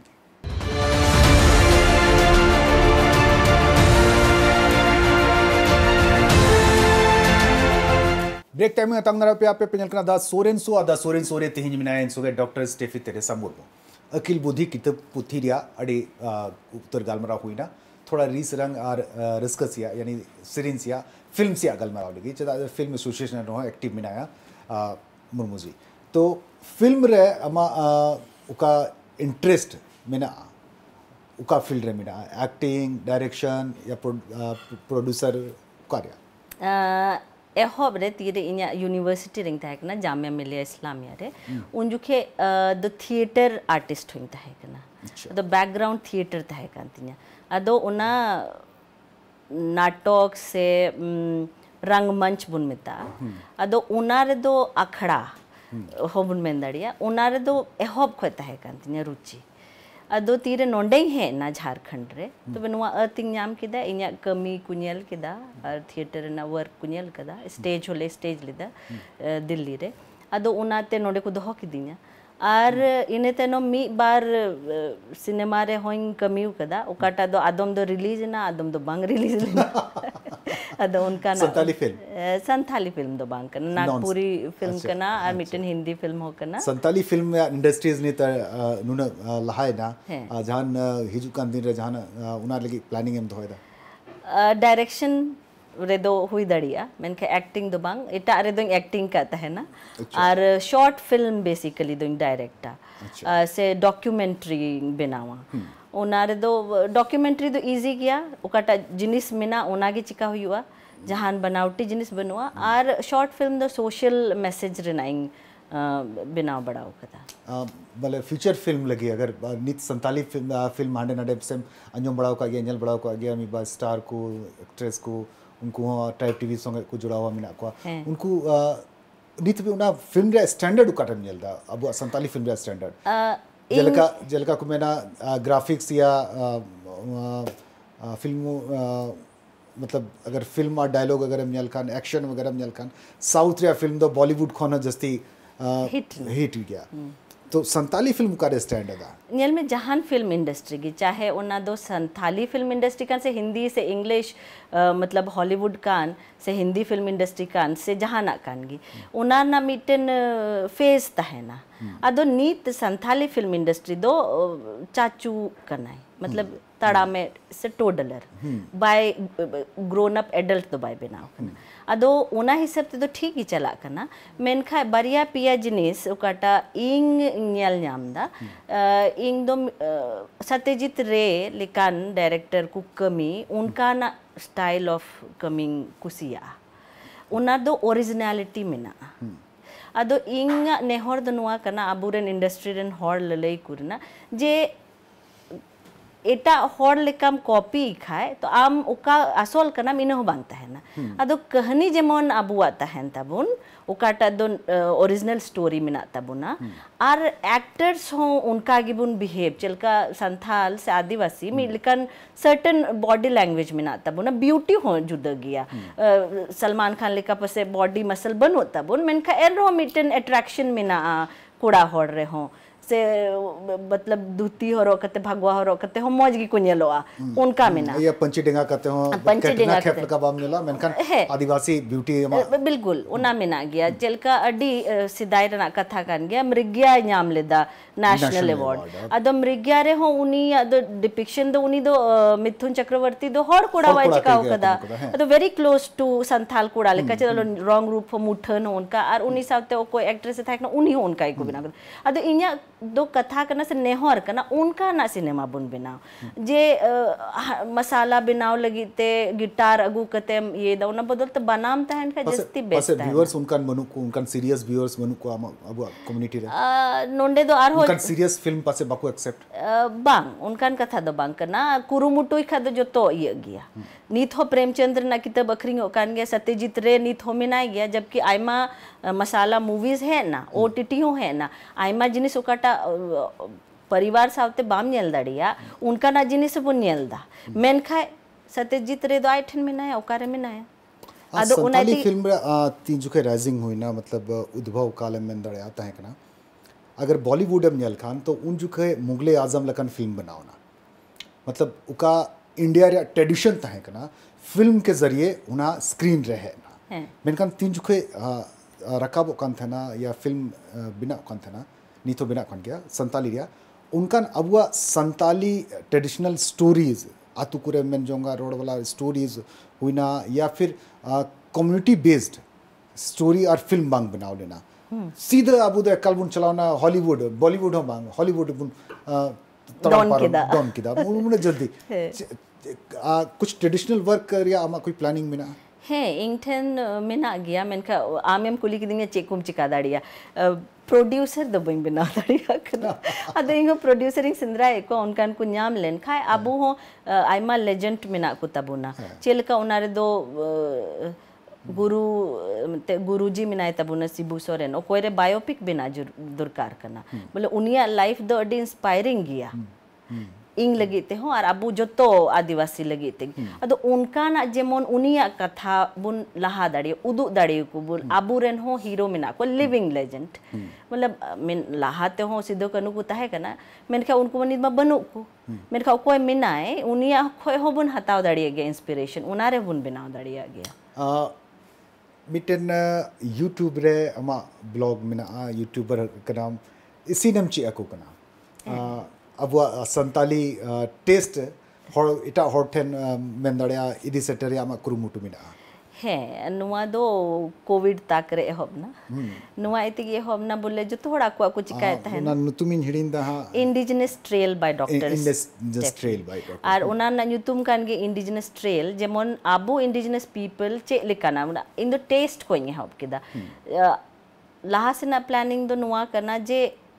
टाइम में पे आप पे करना दा सोरेन सो आ दा सोरेन सोरे तेहिंज मिनाया इनसोगे डॉक्टर स्टेफी तेरेसा मुर्मू अखिल बुद्धि किताब पुथी रिया अड़े उत्तर गालमरा हुई ना थोड़ा रीस रंग आर रिस्कसिया यानी सिरिंसिया फिल्म से अगल लगी चेदा फिल्म एसोसिएशन एक्टिव मिनाया मुर्मूजी तो फिल्म रे अमा उका इंटरेस्ट मैंने उका फील्ड रे मीन एक्टिंग डायरेक्शन या प्रोड्यूसर कार्य एहब रे तीरे इन यूनिवर्सिटी रिंग था ना जामिया मिलिया इस्लामिया रे हम्म। उन जुखे द थिएटर आर्टिस्ट हुई था ना अच्छा। द बैकग्राउंड थिएटर था कान तिन्या अदो उना नाटक से रंगमंच बुन मिता अदो हम्म। उना रे दो अखड़ा ᱦᱚᱵᱚᱱ ᱢᱮᱱ ᱫᱟᱲᱮᱭᱟᱜᱼᱟ ᱚᱱᱟ ᱨᱮᱫᱚ ᱮᱦᱚᱵ ᱠᱷᱚᱱ ᱛᱟᱦᱮᱸ ᱠᱟᱱ ᱛᱤᱧᱟᱹ ᱨᱩᱪᱤ ᱟᱫᱚ ᱛᱤᱨᱮ ᱱᱚᱸᱰᱮᱧ ᱦᱮᱡ ᱮᱱᱟ ᱡᱷᱟᱲᱠᱷᱚᱸᱰ ᱨᱮ ᱛᱚᱵᱮ ᱱᱚᱣᱟ ᱟᱹᱛᱤᱧ ᱧᱟᱢ ᱠᱮᱫᱟ ᱤᱧᱟᱹᱜ ᱠᱟᱹᱢᱤ ᱠᱚ ᱧᱮᱞ ᱠᱮᱫᱟ ᱟᱨ ᱛᱷᱤᱭᱮᱴᱟᱨ ᱨᱮᱱᱟᱜ ᱣᱟᱨᱠ ᱠᱚ ᱧᱮᱞ ᱠᱮᱫᱟ ᱥᱴᱮᱡ ᱦᱚᱸᱞᱮ ᱥᱴᱮᱡ ᱞᱮᱫᱟ ᱫᱤᱞᱞᱤ ᱨᱮ ᱟᱫᱚ ᱚᱱᱟᱛᱮ ᱱᱚᱸᱰᱮ ᱠᱚ ᱫᱚᱦᱚ ᱠᱤᱫᱤᱧᱟ ᱟᱨ ᱤᱱᱟᱹ ᱛᱟᱭᱱᱚᱢ ᱢᱤᱫ ᱵᱟᱨ ᱥᱤᱱᱮᱢᱟ ᱨᱮᱦᱚᱸᱧ ᱠᱟᱹᱢᱤ ᱟᱠᱟᱫᱟ ᱚᱠᱟᱴᱟᱜ ᱫᱚ ᱟᱫᱚᱢ ᱫᱚ ᱨᱤᱞᱤᱡᱽ ᱮᱱᱟ ᱟᱫᱚᱢ ᱫᱚ ᱵᱟᱝ ᱨᱤᱞᱤᱡᱽ ᱞᱮᱱᱟ ᱟᱫᱚ ᱚᱱᱠᱟᱱᱟᱜ ᱥᱟᱱᱛᱟᱞᱤ ᱯᱷᱤᱞᱢ ᱥᱟᱱᱛᱟᱞᱤ ᱯᱷᱤᱞᱢ ᱫᱚ ᱵᱟᱝ ᱠᱟᱱᱟ ᱱᱟᱜᱽᱯᱩᱨᱤ ᱯᱷᱤᱞᱢ ᱠᱟᱱᱟ ᱟᱨ ᱢᱤᱫᱴᱮᱱ ᱦᱤᱱᱫᱤ ᱯᱷᱤᱞᱢ ᱦᱚᱸ ᱠᱟᱱᱟ ᱥᱟᱱᱛᱟᱞᱤ ᱯᱷᱤᱞᱢ ᱤᱱᱰᱟᱥᱴᱨᱤᱡ ᱱᱤᱛ ᱱᱩᱱᱟᱹᱜ ᱞᱟᱦᱟᱭᱮᱱᱟ ᱡᱟᱦᱟᱱ ᱦᱤᱡᱩᱜ ᱠᱟᱱ ᱫᱤᱱ ᱨᱮ ᱡᱟᱦᱟᱱ ᱚᱱᱟ ᱞᱟᱹᱜᱤᱫ ᱯᱞᱮᱱᱤᱝ ᱮᱢ ᱫᱚᱦᱚᱭᱮᱫᱟ डायरेक्शन रेदो हुई दड़िया मेनखे एक्टिंग दो बांग शॉर्ट फिल्म बेसिकली दोइंग डायरेक्टा से डॉक्यूमेंट्री बनावा उनारे डॉक्यूमेंट्री दो इजी किया उकाटा जिनिस मिना उनागी चिका हुआ जहाँ बनावटी जिनिस बनुआ हम्म। और शॉर्ट फिल्म दो सोशल मैसेज रिनाइंग बिना बड़ा हो बले फ्यूचर फिल्म लगे अगर नित संताली फिल्म फिल्म हांडे ना डेप्सेम अन्यों बड़ा बड़ा स्टार को एक्ट्रेस को उनको ट्राइब टीवी संगे को जुड़ा हुआ मेरा उनको नित तो भी उना फिल्म रे स्टैंडर्ड काटा मिलदा अब संताली फिल्म रे स्टैंडर्ड जेलका को मेना ग्राफिक्स या फिल्म मतलब अगर फिल्म और डायलॉग अगर मिल खान एक्शन वगैरह मिल खान साउथ फिल्म तो बॉलीवुड खोना जस्ती हिट हिट गया हम्म। तो संताली फिल्म का स्टैंड है नियल में जहान फिल्म इंडस्ट्री की चाहे उन्हें दो संथाली फिल्म इंडस्ट्री कान से हिंदी से इंग्लिश मतलब हॉलीवुड कान से हिंदी फिल्म इंडस्ट्री कान से जहाँ ना कानगी उन्हें ना फेज तहना हम्म। अदो नीत संथाली फिल्म इंडस्ट्री दो चाचू करना है मतलब तड़ा में से toddler by grown up adult तो बाय बिना अदो उना हिसाब से तो ठीक ही चला करना मेन खा बरिया पिया जिनिस उकाटा इंग नियल नाम दा इंग दो सत्यजीत रे लिकान डायरेक्टर कु कमी उनका ना स्टाइल ऑफ कमिंग कुसिया उना दो ओरिजिनलिटी मिना अदो इंग नेहोर दनुआ करना अबुरन इंडस्ट्री रन हॉर ललई कुरना जे एटा होड़ कॉपी खाए तो आम असल असोल कनाम इने हो बांग तहना हम्म। कहानी जेमोन अबुआ तहन ओरिजिनल स्टोरी मिना तबुना हम्म। आर एक्टर्स हो उनका गिबुन बिहेव चलका संथाल से आदिवासी में हम्म। लेकिन सर्टेन बॉडी लैंग्वेज मिना तबुना ब्यूटी हो जुदा गया सलमान खान लेका पसे बॉडी मसल बनो तबुन मेनखा एरो मिटन एट्रैक्शन मिना कोड़ा होड़ रहे हो से मतलब धूती हर भगवा हर रोकते हो पंची डिंगा बिल्कुल उना मिना कथा कर मृग्या नेशनल अवार्ड अदो मृग्या रे डिपिक्शन मिथुन चक्रवर्ती दो हर कोड़ा चिका वेरी क्लोज टू संथाल कोड़ा लेका चे रूप मुठन उनका और उनी एक्ट्रेस था एक ना दो कथा करना से नेहर करना उनका ना सिनेमा बुन बनाओ जे आ, मसाला बनाओ लगी ते गिटार अगू कते ये दा ना बदल तो बनाम ता तो हैंड का जस्ती बेस्ट है व्यूअर्स उनका मनु को उनका सीरियस व्यूअर्स मनु को आम अब कम्युनिटी रे नोंडे दो आर हो उनका सीरियस फिल्म पासे बाकु एक्सेप्ट बांग उनका कथा दो बांग करना कुरुमुटु खा दो जो तो ये गया हम्म। नीत हो प्रेमचंद्र ना किताब अखरिंग ओकान गया सत्यजीत रे नीत हो मेनाय गया जबकि आयमा मसाला मूवीज है ना ओटीटी हम्म। हो है ना आयमा जिनिस ओकाटा परिवार सावते बाम ಪರಿವಾರ उनका ना ನೆಲ್ದಾಡಿಯ ಉನ್ಕನ ಜಿನಿಸ ಪುನ್ ನೆಲ್ದ ಮೆನ್ಖಾಯ್ सत्यजीत रे दो ठन में ना ओकारे में ना हाँ, आदो उनाती फिल्म ती जुके राइजिंग हुई ना मतलब उद्भव काल में दड़े आता है कना अगर बॉलीवुड में यल खान तो उन जुके मुगले आजम लकन फिल्म बनाओ ना मतलब उका इंडिया रे ट्रेडिशन ता है कना फिल्म के जरिए उना स्क्रीन रहे ना हाँ। मेनखान तीन जुके रकाब ओकान था ना या फिल्म बिना ओकान था ना नीतो बिना खन गया संताली रिया उनका अब हुआ संताली ट्रेडिशनल स्टोरीज आतुकुरे जोंगा रोड वाला स्टोरीज हुई ना या फिर कम्युनिटी बेस्ड स्टोरी और फिल्म बांग बनाओ लेना सीधे अब उधर कल बुन चलाओ ना हॉलीवुड बॉलीवुड हो बांग हॉलीवुड बुन डॉन की दा किदा उन्होंने जल्दी कुछ ट्रेडिशनल वर्क कर या आमा कोई प्लानिंग में ना है इंटेन में ना गया मैंने कहा आमे हम कुली की दिन ᱪᱮᱫ ᱠᱚᱢ ᱪᱤᱠᱟ ᱫᱟᱲᱮᱭᱟᱜᱼᱟ प्रोड्यूसर दो बिन बिना दड़िया कर अद इंगो उनकान को न्याम लेन खाय हाँ। अबू हो लेजेंड मिना को तबुना हाँ। गुरु गुरुजी मिनाय तबुना सिबु सोरेन बायोपिक बिना दरकार बोले उन लाइफ दो इंसपायरिंग इंस्पायरिंग ᱤᱧ ᱞᱟᱹᱜᱤᱫ ᱛᱮᱦᱚᱸ ᱟᱨ ᱟᱵᱚ ᱡᱚᱛᱚ ᱟᱹᱫᱤᱵᱟᱹᱥᱤ ᱞᱟᱹᱜᱤᱫ ᱛᱮᱜᱮ ᱟᱫᱚ ᱚᱱᱠᱟᱱᱟᱜ ᱡᱮᱢᱚᱱ ᱩᱱᱤᱭᱟᱜ ᱠᱟᱛᱷᱟ ᱵᱚᱱ ᱞᱟᱦᱟ ᱫᱟᱲᱮ ᱩᱫᱩᱜ ᱫᱟᱲᱮᱭᱟᱠᱚ ᱵᱚᱱ ᱟᱵᱚᱨᱮᱱ ᱦᱚᱸ ᱦᱤᱨᱳ ᱢᱮᱱᱟᱜ ᱠᱚᱣᱟ ᱞᱤᱵᱤᱝ ᱞᱮᱡᱮᱱᱰ ᱢᱚᱛᱞᱚᱵ ᱞᱟᱦᱟ ᱛᱮᱦᱚᱸ ᱥᱤᱫᱩ ᱠᱟᱹᱱᱩ ᱠᱚ ᱛᱟᱦᱮᱸ ᱠᱟᱱᱟ ᱢᱮᱱᱠᱷᱟᱱ ᱩᱱᱠᱩ ᱢᱟ ᱱᱤᱛ ᱢᱟ ᱵᱟᱹᱱᱩᱜ ᱠᱚ ᱢᱮᱱᱠᱷᱟᱱ ᱚᱠᱚᱭ ᱢᱮᱱᱟᱭ ᱩᱱᱤᱭᱟᱜ ᱠᱷᱚᱡ ᱦᱚᱸᱵᱚᱱ ᱦᱟᱛᱟᱣ ᱫᱟᱲᱮᱭᱟᱜ ᱜᱮᱭᱟ ᱤᱱᱥᱯᱤᱨᱮᱥᱚᱱ ᱚᱱᱟ ᱨᱮᱵᱚᱱ ᱵᱮᱱᱟᱣ ᱫᱟᱲᱮᱭᱟᱜ ᱜᱮᱭᱟ मिटन यूट्यूब रे अमा ब्लॉग में यूट्यूबर कनाम इसी नम चे को कना abua santali taste hor eta hor ten men darea idi setere ama kurumutu mina ᱦᱮᱸ ᱱᱚᱣᱟ ᱫᱚ ᱠᱳᱵᱤᱰ ᱛᱟᱠ ᱨᱮ ᱮᱦᱚᱵ ᱱᱟ ᱱᱚᱣᱟ ᱤᱛᱤᱜᱮ ᱮᱦᱚᱵ ᱱᱟ ᱵᱚᱞᱮ ᱡᱚᱛᱚ ᱦᱚᱲ ᱟᱠᱚ ᱟᱠᱚ ᱪᱤᱠᱟᱭ ᱛᱟᱦᱮᱱ ᱚᱱᱟ ᱧᱩᱛᱩᱢᱤᱧ ᱦᱤᱲᱤᱧ ᱫᱟ ᱦᱟᱸᱜ indigenous trail by doctor indigenous trail by doctor ᱟᱨ ᱚᱱᱟ ᱨᱮᱱᱟᱜ ᱧᱩᱛᱩᱢ ᱠᱟᱱ ᱜᱮ ᱤᱱᱰᱤᱡᱤᱱᱟᱥ ᱴᱨᱮᱞ ᱡᱮᱢᱚᱱ ᱟᱵᱚ ᱤᱱᱰᱤᱡᱤᱱᱟᱥ ᱯᱤᱯᱚᱞ ᱪᱮᱫ ᱞᱮᱠᱟᱱᱟ ᱤᱧ ᱫᱚ ᱴᱮᱥᱴ ᱠᱚᱧ ᱮᱦᱚᱵ ᱠᱮᱫᱟ ᱞᱟᱦᱟ ᱥᱮᱱᱟᱜ ᱯᱞᱟᱱᱤᱝ ᱫᱚ ᱱᱚᱣᱟ ᱠᱟᱱᱟ ᱡᱮ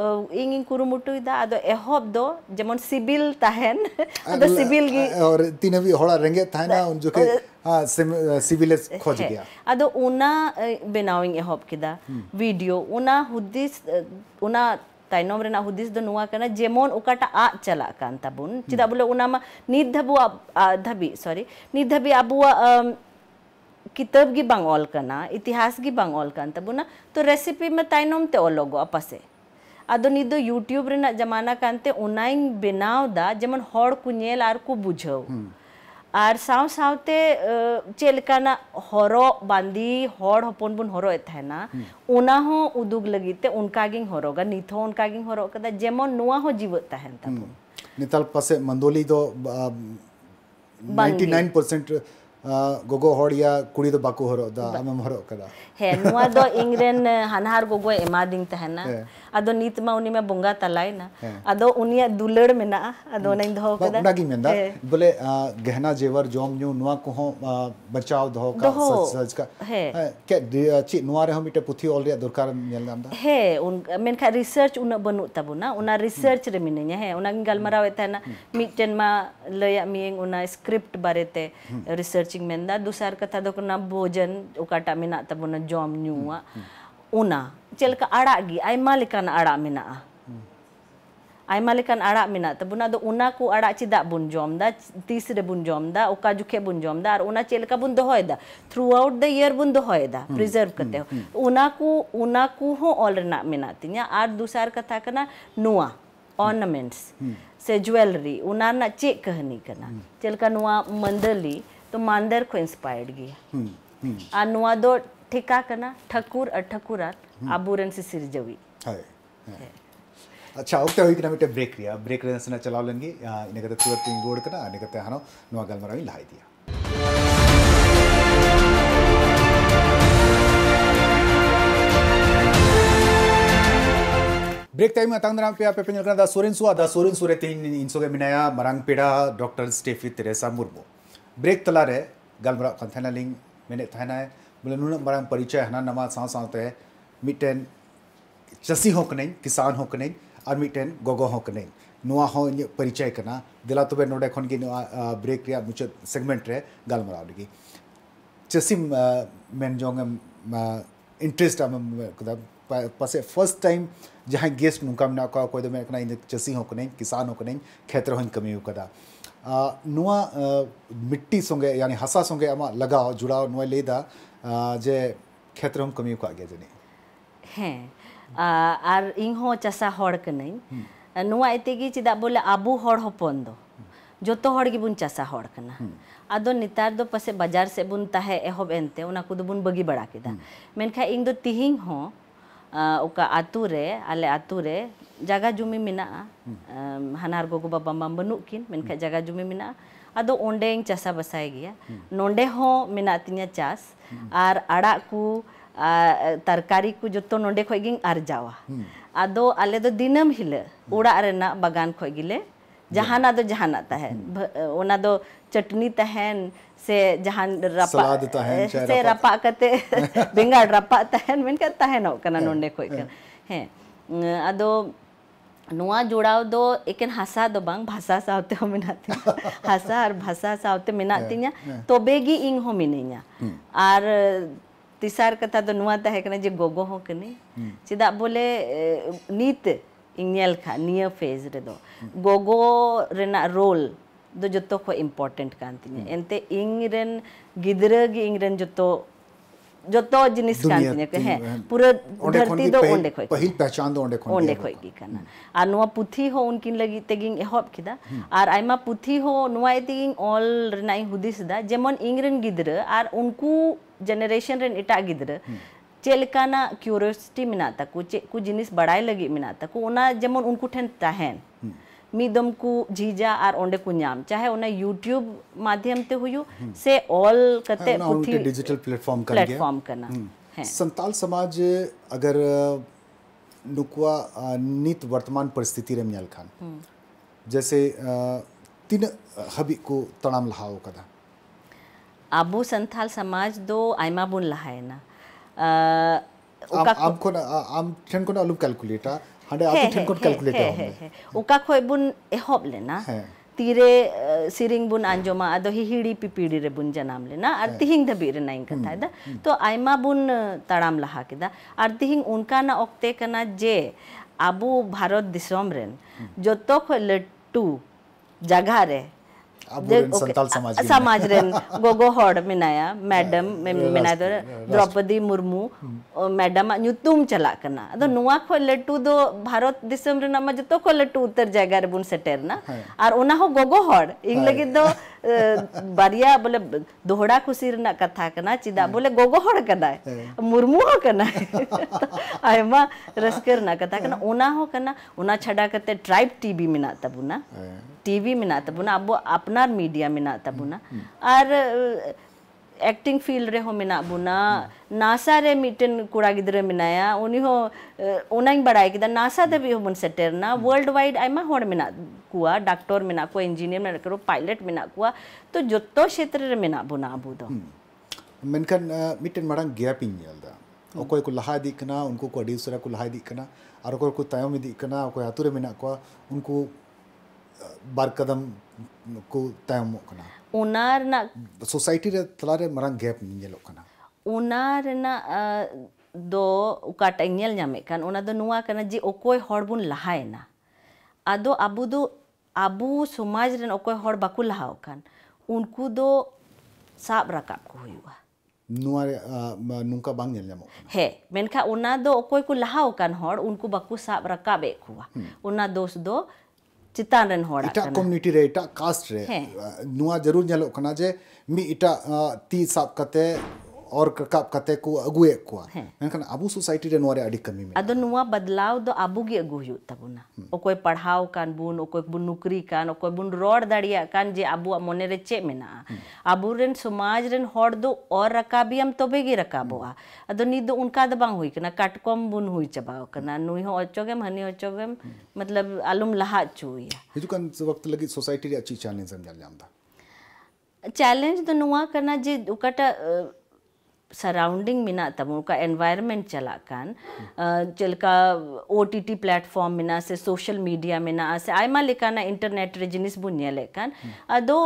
ᱤᱧ ᱤᱧ ᱠᱩᱨᱩᱢᱩᱴᱩᱭᱮᱫᱟ ᱟᱫᱚ ᱮᱦᱚᱵ ᱫᱚ ᱡᱮᱢᱚᱱ ᱥᱤᱵᱤᱞ ᱛᱟᱦᱮᱱ ᱟᱫᱚ ᱥᱤᱵᱤᱞ ᱜᱮ ᱟᱨ ᱛᱤᱱᱟᱹᱜ ᱵᱤ ᱦᱚᱲᱟ ᱨᱮᱸᱜᱮᱡ ᱛᱟᱦᱮᱱᱟ ᱩᱱ ᱡᱚᱠᱷᱮᱡ सिविल खोज गया अदो उना बनाविंग एहब किदा वीडियो उना हुदिस उना ताइनोम रेना हुदिस दो नुआ कना जेमोन उकाटा आ चला कान ताबुन चिदा बोले उना मा निद धबी सॉरी निद अबुआ किताब गी बांग ऑल इतिहास गी बांग कान ताबुना तो रेसिपी में ताइनोम ते ओलोगो अपसे ᱟᱫᱚ यूट्यूब जमाना कानते ᱚᱱᱟᱧ ᱵᱮᱱᱟᱣᱫᱟ ᱡᱮᱢᱚᱱ ᱦᱚᱲ ᱠᱚ ᱧᱮᱞ ᱟᱨ ᱠᱚ ᱵᱩᱡᱷᱟᱹᱣ ᱟᱨ ᱥᱟᱶ ᱥᱟᱶᱛᱮ ᱪᱮᱫ ᱞᱮᱠᱟᱱᱟᱜ ᱦᱚᱨᱚᱜ ᱵᱟᱸᱫᱤ ᱦᱚᱲ ᱦᱚᱯᱚᱱ ᱵᱚᱱ ᱦᱚᱨᱚᱜ ᱮᱫ ᱛᱟᱦᱮᱱᱟ ᱚᱱᱟ ᱦᱚᱸ ᱩᱫᱩᱜ ᱞᱟᱹᱜᱤᱫ ᱛᱮ ᱚᱱᱠᱟᱜᱤᱧ ᱦᱚᱨᱚᱜᱟ ᱱᱤᱛ ᱦᱚᱸ ᱚᱱᱠᱟᱜᱤᱧ ᱦᱚᱨᱚᱜ ᱠᱟᱫᱟ ᱡᱮᱢᱚᱱ ᱱᱚᱣᱟ ᱦᱚᱸ ᱡᱤᱣᱮᱫ ᱛᱟᱦᱮᱱ ᱛᱟᱵᱚᱱ ᱱᱮᱛᱟᱨ ᱯᱟᱥᱮ ᱢᱟᱸᱫᱳᱞᱤ ᱫᱚ 99% गोगो होड़ कुड़ी तो बाकू हरो दा हम हरो कदा हे नुआ दो इंग्रेन हनहार गोगो एमादिंग तहना अदो नीत उनी में बंगा तलाई ना अदो उनिया दुलड़ में ना अदो नहीं दो कदा बडा की ना बोले गहना जेवर जोम न्यू नुआ को हो बचाव दो का सच सच का के ची नुआ रे हम इटे पुथी ऑल रे दरकार नेल नाम दा हे उन रिसर्च उन बनु उना रिसर्च रे हे उना मा लया मिंग उना स्क्रिप्ट रिसर्च ᱪᱤᱧ में ᱫᱚᱥᱟᱨ ᱠᱟᱛᱷᱟ ᱫᱚ ᱠᱟᱱᱟ ᱵᱷᱳᱡᱚᱱ ᱚᱠᱟᱴᱟᱜ ᱢᱮᱱᱟᱜ ᱛᱟᱵᱚᱱᱟ ᱡᱚᱢ ᱧᱩᱣᱟᱜ ᱚᱱᱟ ᱪᱮᱫ ᱞᱮᱠᱟ ᱟᱲᱟᱜ ᱜᱮ ᱟᱭᱢᱟ ᱞᱮᱠᱟᱱ ᱟᱲᱟᱜ आड़ा उना को आड़ा चिदा बुन जोमदा तीसरे बुन जोमदा ओका जुखे बुन जोमदा और उना बुन थ्रू आउट द ईयर बुन दोहयदा प्रिजर्व करते हो उना को उना को हो दूसर कथा कना नुआ ऑर्नामेंट्स से ज्वेलरी उना ना चेक कहनी नुआ मंदली तो मांदर को इंस्पायर्ड गया आ नुआ दो ठिका कना ठकुर और ठकुरा हम्म। आबूरन से सिरजवी हाय अच्छा उक्त हुई किना मिटे ब्रेक रिया ब्रेक रेन से ना चलाव लेंगे इने कते तुरत तुम रोड कना इने कते हानो नुआ गल मराई लहाई दिया ब्रेक टाइम में तंग पे आप पेन लगा दा सोरेन सुआ दा सोरेन सुरे तीन इंसोगे मिनाया मरांग पेड़ा doctor Stephy Teresa Murmu break तलारे गलबारा कन्थानालिंग मेने थाना बोले नुना बड़ा परिचय हना नवा साथ साथते मिटेन चासी हो कने किसान हो कने और मिटेन गोगो हो कने नुआ हो इन परिचय करना दिला तबे नोडे खन की ब्रेक रिया मुचद सेगमेंट रे गलमारा लगी चसी मेन जोंग इंटरेस्ट आ आम पासे फर्स्ट टाइम जहां गेस्ट नुका मना को कना इन चसी हो कने किसान हो कने खेत हो कमी हो कदा नुआ मिट्टी संगे यानी हसा संगे अमा लगाव जुड़ाव नुआ लेदा जे क्षेत्र हम कमी को आगे जने हैं आर इन हो बोले अबू होड़ हो पोंदो जो तो होड़ बुन चसा होड़ करना आदो नितार बाजार से बुन ताहे एहो बगी बड़ा किदा मेनखा इन दो अतुरे అతూరే अतुरे जगह जुमी मे हनार హనార్ बाबा బాబా మా బనుకిన్ మెన్క జగా జుమి ओंडे चासा बसाय गया नोडे हो चास और आड़ा को तरकारी को जो नोडे खी आर्जावा गिंग अर्जावा दिन हिल दो दिनम हिले उड़ा बागान तहन चटनी तहन से जहां से रपा करते बिंगाड़ रपा तहन मिनके तहन कना नोंडे कोई कर हे अदो नुआ जुड़ाव दो एकन हासा दो बंग भाषा सावते हो मिनाती हासा और भाषा सावते मिनाती ना तो बेगी इंग हो मिनेन्या और हम्म। तीसार कथा दो नुआ तहे कने जे गोगो हो कने हम्म। चिदा बोले नीत इंगेल खा निया फेज रे दो हम्म। गोगो रेना रोल हम्म। दो जो इम्पोर्टेंट कानी एनते इंगरेन गिद्रगी इंगरेन जो जो जिनिस पूरा पुथी हो उनकिन तेगिंग एहब और आइमा पुथी हो तेगिंग ऑल रेना हुदिस दा जेमन इंगरेन गिद्र और उनकु जेनरेशन रेन एटा गिद्र हम्म। चलकाना क्यूरियोसिटी मेना ताकु चे कु जिनिस बड़ाई लगी मेना ताकु ओना जेमन उनकु ठेन ताहेन hmm. हम्म। मीदम को जीजा ᱡᱷᱤᱡᱟ ओंडे को ᱠᱚ चाहे ᱪᱟᱦᱮ यूट्यूब माध्यम ते हुयो से ऑल ᱚᱞ पुथी डिजिटल प्लेटफॉर्म कर गया प्लेटफॉर्म ᱠᱟᱱᱟ संताल समाज अगर नुकवा नित वर्तमान परिस्थिति रे मेल खान हम्म। जैसे तीन हबी को तणाम लहाओ कदा आबू संथाल समाज दो आइमा बुन लहाए लहायना आम, आम को ना आम ठन को ना अलू कैलकुलेटा ᱦᱟᱸᱰᱮ ᱟᱯᱮ ᱴᱷᱮᱱ ᱠᱷᱚᱱ ᱠᱮᱞᱠᱩᱞᱮᱴ ᱦᱮᱸ ᱚᱠᱟ ᱠᱷᱚᱡ ᱵᱚᱱ ᱮᱦᱚᱵ तीरे बुन आंजोमा अदो हिड़ी पिपीड़ी रे बुन जनाम लेना और तिहिंग धबी रे कथा हम्म, दा हम्म। तो आयमा बुन तड़ाम लहा के दा और तिहिंग उनका ना ओक्ते कना जे आबू भारत दिसम हम्म। जो तो खो लट्टू जगह रे समाज गोगो मैडम मे द्रौपदी मुर्मू मैडम चलना लटू दो भारत जो को लटू उत्तर जैगा रेबन सेटेना और उना हो गोगो इन लगे दो बारिया बोले दोहड़ा खुशी कथा करना चिदा बोले गोगो हड़ा मुर्मू रस्कर कथा छा ट्राइब टीबी मेना टीवी में ना तबुना ಟಿವಿ अपना मीडिया में ना तबुना हम्म, हम्म। और एक्टिंग फील्ड रे हो मिना बुना नासा रे मिटन कुड़ा गिदरे मिनाया उन्हीं हो उन्हें बढ़ाई किदा नासा दे भी हो मन सेटर ना वर्ल्ड वाइड आइमा होड़ मिना कुआ डॉक्टर मिना कुआ इंजीनियर मिना करो पायलट मिना कुआ तो जोत्तो क्षेत्र रे मिना बुना बुदो मेनखन मिटन मड़ांग गैप इन यल्दा ओकोय को लहा दिखना उनको को दूसरा को लहा दिखना और को को में दिखना को आतुरे मिना कुआ उनको ᱵᱟᱨᱠᱟᱫᱟᱢ ᱠᱚ ᱛᱟᱭᱚᱢᱚᱜ ᱠᱟᱱᱟ ᱚᱱᱟ ᱨᱮᱱᱟᱜ ᱥᱳᱥᱟᱭᱴᱤ ᱨᱮ ᱛᱟᱞᱟᱨᱮ ᱢᱟᱨᱟᱝ ᱜᱮᱯ ᱧᱮᱞᱚᱜ ᱠᱟᱱᱟ ᱚᱱᱟ ᱨᱮᱱᱟᱜ ᱫᱚ ᱚᱠᱟᱴᱟᱜ ᱧᱮᱞ ᱧᱟᱢᱮᱫ ᱠᱟᱱ ᱚᱱᱟ ᱫᱚ ᱱᱚᱣᱟ ᱠᱟᱱᱟ ᱡᱮ ᱚᱠᱚᱭ ᱦᱚᱲ ᱵᱚᱱ ᱞᱟᱦᱟᱭᱮᱱᱟ ᱟᱫᱚ ᱟᱵᱚ ᱫᱚ ᱟᱵᱚ ᱥᱚᱢᱟᱡᱽ ᱨᱮᱱ ᱚᱠᱚᱭ ᱦᱚᱲ ᱵᱟᱠᱚ ᱞᱟᱦᱟᱣ ᱠᱟᱱ ᱩᱱᱠᱩ ᱫᱚ ᱥᱟᱵ ᱨᱟᱠᱟᱵ ᱠᱚ ᱦᱩᱭᱩᱜᱼᱟ ᱱᱚᱣᱟ ᱱᱚᱝᱠᱟ ᱵᱟᱝ ᱧᱮᱞ ᱧᱟᱢᱚᱜ ᱠᱟᱱᱟ ᱦᱮᱸ ᱢᱮᱱᱠᱷᱟᱱ ᱚᱱᱟ ᱫᱚ ᱚᱠᱚᱭ ᱠᱚ ᱞᱟᱦᱟᱣ ᱠᱟᱱ ᱦᱚᱲ ᱩᱱᱠᱩ ᱵᱟᱠᱚ ᱥᱟᱵ ᱨᱟᱠᱟᱵᱮᱫ ᱠᱚᱣᱟ ᱚᱱᱟ ᱫᱳᱥ ᱫᱚ ᱪᱮᱛᱟᱱ ᱨᱮᱱ ᱦᱚᱲᱟᱜ ᱠᱟᱱᱟ ᱮᱴᱟᱜ ᱠᱚᱢᱤᱩᱱᱤᱴᱤ ᱨᱮ ᱮᱴᱟᱜ ᱠᱟᱥᱴ ᱨᱮ ᱱᱚᱣᱟ ᱡᱟᱹᱨᱩᱨ ᱧᱮᱞᱚᱜ ᱠᱟᱱᱟ ᱡᱮ ᱢᱤᱫ ᱮᱴᱟᱜ ᱛᱤ ᱥᱟᱵ ᱠᱟᱛᱮ और कका कते को अगुए को मेनखान अबु सोसाइटी रे नोरे आडी कमी में अदो नुवा बदलाव दो अबु गी अगु हु तबुना हम्म। ओ कोई पढ़ाओ कान बुन ओ कोई बुन नौकरी कान ओ कोई बुन रोड दाड़िया कान जे अबु मने रे चे मेना हम्म। अबु रेन समाज रेन होड दो और रका भी हम तोबे गी रका बोआ हम्म। अदो नी दो उनका द बांग कना कटकम बुन हुई चबाओ कना नुई हो अचोगे मनी हो चोगे मतलब आलम लहा चुईया हिजु कान वक्त लगी सोसाइटी रे अच्छी चैलेंज समझ जाम था चैलेंज तो नुआ करना जे उकटा सराउंडिंग मिना तब उनका एनवायरमेंट चला कान चलका ओ टी टी प्लेटफॉर्म मिना से सोशल मीडिया मिना से आयमा लेकाना इंटरनेट रे जिनिस बुनिया लेकान अदो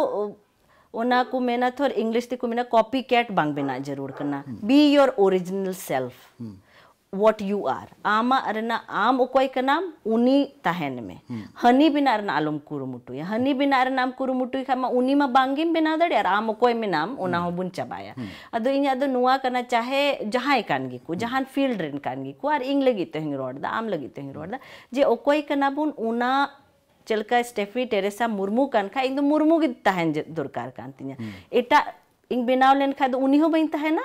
ओना को मेना थोर इंग्लिश ते को मिना बांग बिना जरूर करना be your original self what you are. Ama arana am okoi kanam uni tahen me. Hani bina arana alum kurumutu ya. Hani bina arana am kurumutu kama uni ma bangim bina dadi ar am okoi me nam ona hobun chabaya. Ado inya ado nuwa kana chahe jahan kan giku, jahan field ren kan giku ar ing lagi tehing rodda, am lagi tehing rodda. Je okoi kanabun una चलका Steffi Teresa Murmu कान खा एक दो मुर्मू की तहन दरकार कान तिया एटा इन बनाव लेन खा तो उन्हीं हो बइन तहना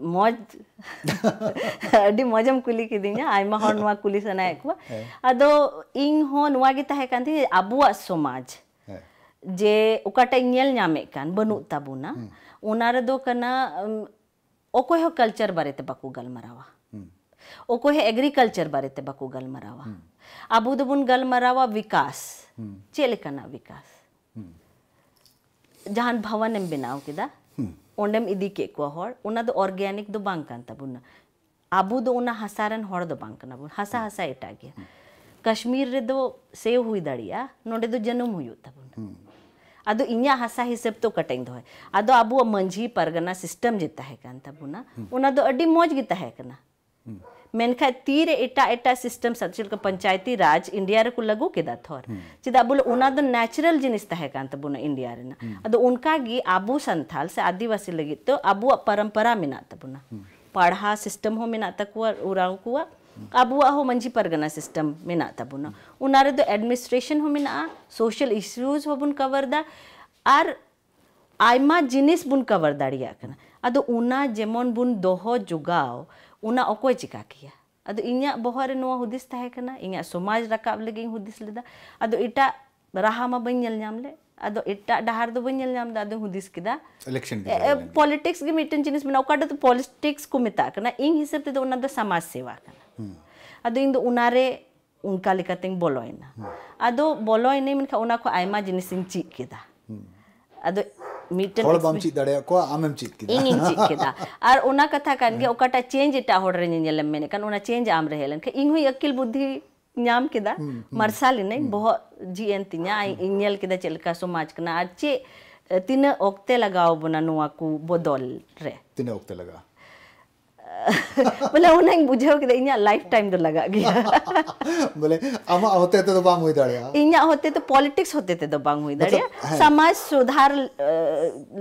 मौज अड़ी कुली किदीना आयमा हर नवा कुली सनाए को अदो इन हो अब अबुआ समाज जे ओकाटा नेल नामे कान बनु हम्म। हम्म। दो कना हो कल्चर बारे ते बाकू गलमरावा हम्म। एग्रीकल्चर बारे ते बाकू गलमरावा अबु दबुन विकास चलना विकास जहां भवन बनाव किदा ᱚᱸᱰᱮᱢ ᱤᱫᱤ ᱠᱮᱫ ᱠᱚᱣᱟ ᱦᱚᱲ ᱚᱱᱟ ᱫᱚ ᱚᱨᱜᱟᱱᱤᱠ ᱫᱚ ᱵᱟᱝ ᱠᱟᱱ ᱛᱟᱵᱚᱱᱟ ᱟᱵᱚ ᱫᱚ ᱚᱱᱟ ᱦᱟᱥᱟ ᱨᱮᱱ ᱦᱚᱲ ᱫᱚ ᱵᱟᱝ ᱠᱟᱱᱟ ᱵᱚᱱ ᱦᱟᱥᱟ ᱦᱟᱥᱟ ᱮᱴᱟᱜ ᱜᱮᱭᱟ ᱠᱟᱥᱢᱤᱨ ᱨᱮᱫᱚ ᱥᱮᱣ ᱦᱩᱭ ᱫᱟᱲᱮᱭᱟᱜᱼᱟ ᱱᱚᱸᱰᱮ ᱫᱚ ᱡᱟᱱᱟᱢ ᱦᱩᱭᱩᱜ ᱛᱟᱵᱚᱱᱟ अद इन्या हसा हिसाब तो कटेंग दो है अद अब मंझी परगना सिस्टम जे तहे कान तबुना उना दो अडी मौज गे तहे कना मेखा तीर एट एट सिसटेम सचिव पंचायती राज इंडिया रे को लगू के थर चेदा हम्म। बोले नैचुरल जिनकान इंडिया रे हम्म। अब उनका अब संथाल से आदिवासी लगे तो अब परम्परा मेबना हम्म। पढ़ा सिसटेम हों अब मंजी परगना सिसटेम मेबना एडमिनिस्ट्रेशन हों सोशल इश्यूज हो बन कवर और आयमा जिनिस बन कवर दाड़ा अब जेमन बन दोह जुगाओ ᱚᱱᱟ ᱚᱠᱚᱭ ᱪᱤᱠᱟ ᱠᱮᱭᱟ ᱟᱫᱚ ᱤᱧᱟᱹᱜ ᱵᱚᱦᱚᱜ ᱨᱮ ᱱᱚᱣᱟ ᱦᱩᱫᱤᱥ ᱛᱟᱦᱮᱸ ᱠᱟᱱᱟ ᱤᱧᱟᱹᱜ ᱥᱚᱢᱟᱡᱽ ᱨᱟᱠᱟᱵ ᱞᱟᱹᱜᱤᱫ ᱤᱧ ᱦᱩᱫᱤᱥ ᱞᱮᱫᱟ ᱟᱫᱚ ᱮᱴᱟᱜ ᱨᱟᱦᱟ ᱢᱟ ᱵᱟᱹᱧ ᱧᱮᱞ ᱧᱟᱢ ᱞᱮ ᱟᱫᱚ ᱮᱴᱟᱜ ᱰᱟᱦᱟᱨ ᱫᱚ ᱵᱟᱹᱧ ᱧᱮᱞ ᱧᱟᱢ ᱞᱮᱫᱟ ᱟᱫᱚ ᱦᱩᱫᱤᱥ ᱠᱮᱫᱟ ᱤᱞᱮᱠᱥᱚᱱ ᱯᱚᱞᱤᱴᱤᱠᱥ ᱜᱮ ᱢᱤᱫᱴᱮᱱ ᱡᱤᱱᱤᱥ ᱢᱮᱱᱟᱜᱼᱟ ᱚᱠᱟᱴᱟᱜ ᱫᱚ ᱯᱚᱞᱤᱴᱤᱠᱥ ᱠᱚ ᱢᱮᱛᱟᱜ ᱠᱟᱱᱟ ᱤᱧ ᱦᱤᱥᱟᱹᱵ ᱛᱮᱫᱚ ᱚᱱᱟ ᱫᱚ ᱥᱚᱢᱟᱡᱽ ᱥᱮᱵᱟ ᱠᱟᱱᱟ ᱟᱫᱚ ᱤᱧ ᱫᱚ ᱚᱱᱟᱨᱮ ᱚᱱᱠᱟ ᱞᱮᱠᱟᱛᱮᱧ ᱵᱚᱞᱚᱭᱮᱱᱟ ᱟᱫᱚ ᱵᱚᱞᱚᱭᱮᱱᱟᱹᱧ ᱢᱮᱱᱠᱷᱟᱱ ᱚᱱᱟ ᱠᱷᱚᱱ ᱟᱭᱢᱟ ᱡᱤᱱᱤᱥᱤᱧ ᱪᱮᱫ ᱠᱮᱫᱟ ᱟᱫᱚ ᱢᱤᱫᱴᱮᱱ ᱦᱚᱲ ᱵᱟᱢ ᱪᱮᱫ ᱫᱟᱲᱮᱭᱟᱜ ᱠᱚᱣᱟ ᱟᱢᱮᱢ ᱪᱮᱫ ᱠᱮᱫᱟ ᱤᱧᱤᱧ ᱪᱮᱫ ᱠᱮᱫᱟ ᱟᱨ ᱚᱱᱟ ᱠᱟᱛᱷᱟ ᱠᱟᱱ ᱜᱮ ᱚᱠᱟᱴᱟᱜ ᱪᱮᱧᱡᱽ ᱮᱴᱟᱜ ᱦᱚᱲ ᱨᱮ ᱧᱮᱧᱮᱞᱮᱢ ᱢᱮᱱᱮᱫ ᱠᱟᱱ ᱚᱱᱟ ᱪᱮᱧᱡᱽ ᱟᱢ ᱨᱮ ᱦᱮᱡ ᱞᱮᱱᱠᱷᱟᱱ ᱤᱧ ᱦᱚᱸ ᱟᱹᱠᱤᱞ ᱵᱩᱫᱽᱫᱷᱤ ᱧᱟᱢ ᱠᱮᱫᱟ ᱢᱟᱨᱥᱟᱞᱤᱱᱟᱹᱧ ᱵᱚᱦᱚᱜ ᱡᱤ ᱮᱱ ᱛᱤᱧᱟ ᱤᱧ ᱧᱮᱞ ᱠᱮᱫᱟ ᱪᱮᱫ ᱞᱮᱠᱟ ᱥᱚᱢᱟᱡᱽ ᱠᱟᱱᱟ ᱟᱨ ᱪᱮᱫ ᱛᱤᱱᱟᱹᱜ ᱚᱠᱛᱮ ᱞᱟᱜᱟᱣ ᱵᱚᱱᱟ ᱱᱚᱣᱟ ᱠᱚ ᱵᱚᱫᱚᱞ ᱨᱮ ᱛᱤᱱᱟᱹᱜ ᱚᱠᱛᱮ ᱞᱟᱜᱟᱜᱼᱟ बोले उन्हें बुझाओ कि इन लाइफ टाइम दो लगा गया बोले आम होते तो बांग हुई दड़िया हाँ? इन होते तो पॉलिटिक्स होते ते दो तो बांग हुई दड़िया मतलब, हाँ। समाज सुधार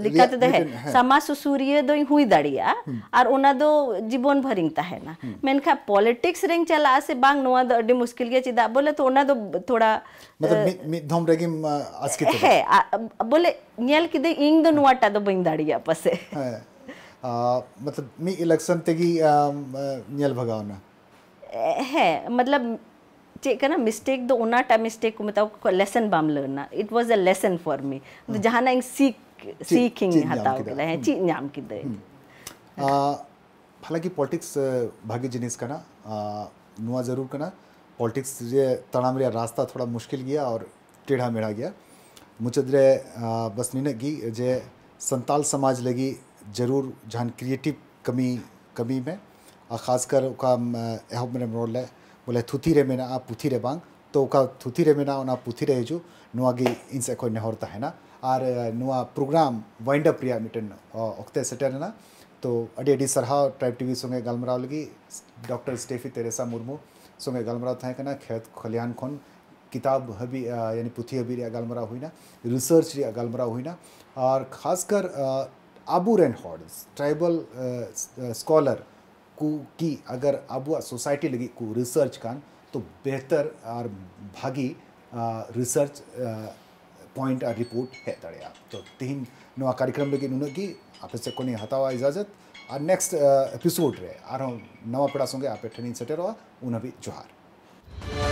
लिखाते हाँ। दो है समाज सुसूरिय दो हुई दड़िया हम्म। और उना दो जीवन भरिंग तहना मेनखा पॉलिटिक्स रिंग चला से बांग नोआ दो मुश्किल गया थोड़ा बोले नेल किदे मतलब मी इलेक्शन तेगी नियल भगाओ ना है मतलब चेकर ना मिस्टेक दो उना टाइम मिस्टेक को मतलब को लेसन बाम लर्ना it was a lesson for me तो हम्म। जहाँ ना इंग सीख सीखिंग हटाओ गला है हम्म। ची न्याम की दे हम्म। हालांकि पॉलिटिक्स भागे जिनिस का ना नुआ जरूर करना पॉलिटिक्स जे तनाम रिया रास्ता थोड़ा मुश्किल गया और टेढ़ा मेढ़ा गया मुचद्रे बस नीने की जे संताल समाज लगी ज़रूर जहाँ क्रिएटिव कमी कमी में और ख़ासकर उका एहब मैंने बोले थुथी रे में आ रे बांग तो उका थुथी थुथीरे में ना पुथीरे हजू इन से कोई नेहर ना और नुआ प्रोग्राम वाइंड अप रिया मिटन ओक्ते ना तो अड़ी अड़ी सरहा ट्राइब टीवी संगे गलमराव लगी डॉक्टर स्टेफी तेरेसा मुर्मू संगे गलमराव तहकना खेत खलिहान खन किताब हबी यानी पुथी हबी रिया गलमराव हुई ना रिसर्च रिया गलमराव हुई ना और खासकर आबू रेनहॉर्ड्स ट्राइबल स्कॉलर को की अगर आबू सोसाइटी लगी को रिसर्च कान तो बेहतर और भागी रिसर्च पॉइंट और रिपोर्ट है तड़िया तो तीन नवा कार्यक्रम लगी उन्होंने की आप से को हतावा इजाजत और नेक्स्ट एपिसोड रहे और हम नवा पड़ा सोंगे आप ठनी सटे रहा उन्हें भी जोहार